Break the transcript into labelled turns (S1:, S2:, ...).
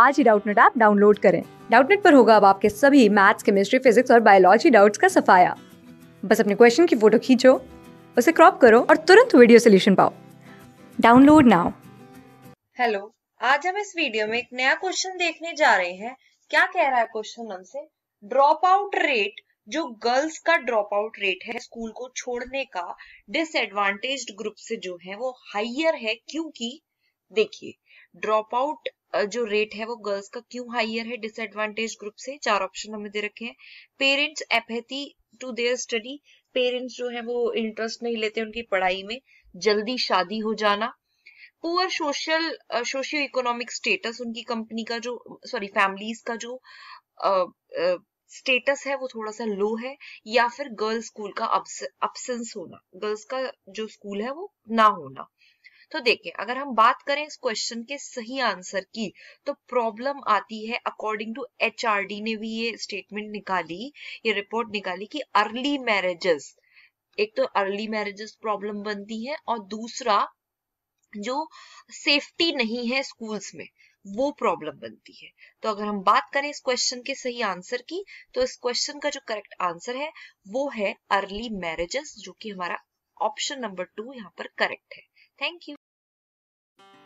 S1: आज ही Doubtnut app download करें डाउटनेट पर होगा अब आपके सभी मैथ्स केमिस्ट्री फिजिक्स और बायोलॉजी डाउट्स का सफाया बस अपने क्वेश्चन की फोटो खींचो उसे क्रॉप करो और तुरंत वीडियो सोल्यूशन पाओ डाउनलोड नाउ
S2: हेलो आज हम इस वीडियो में एक नया क्वेश्चन देखने जा रहे हैं क्या कह रहा है क्वेश्चन हमसे ड्रॉप आउट रेट जो गर्ल्स का ड्रॉप आउट रेट है स्कूल को छोड़ने का डिसएडवांटेज्ड ग्रुप से जो है वो हाइयर है क्योंकि देखिए ड्रॉप आउट जो रेट है वो गर्ल्स का क्यों हाइयर है डिसएडवांटेज ग्रुप से चार ऑप्शन हमें दे रखे हैं parents apathy to their study parents जो है वो इंटरेस्ट नहीं लेते उनकी पढ़ाई में जल्दी शादी हो जाना poor social socio economic status उनकी कंपनी का जो सॉरी फैमिलीज का जो स्टेटस uh, uh, है वो थोड़ा सा लो है या फिर गर्ल्स स्कूल का अब्सेंस होना गर्ल्स का जो स्कूल है वो ना होना तो देखिए अगर हम बात करें इस क्वेश्चन के सही आंसर की तो प्रॉब्लम आती है अकॉर्डिंग टू एच ने भी ये स्टेटमेंट निकाली ये रिपोर्ट निकाली कि अर्ली मैरिजेस एक तो अर्ली मैरिजेस प्रॉब्लम बनती है और दूसरा जो सेफ्टी नहीं है स्कूल्स में वो प्रॉब्लम बनती है तो अगर हम बात करें इस क्वेश्चन के सही आंसर की तो इस क्वेश्चन का जो करेक्ट आंसर है वो है अर्ली मैरिजेस जो कि हमारा ऑप्शन नंबर टू यहाँ पर करेक्ट है थैंक यू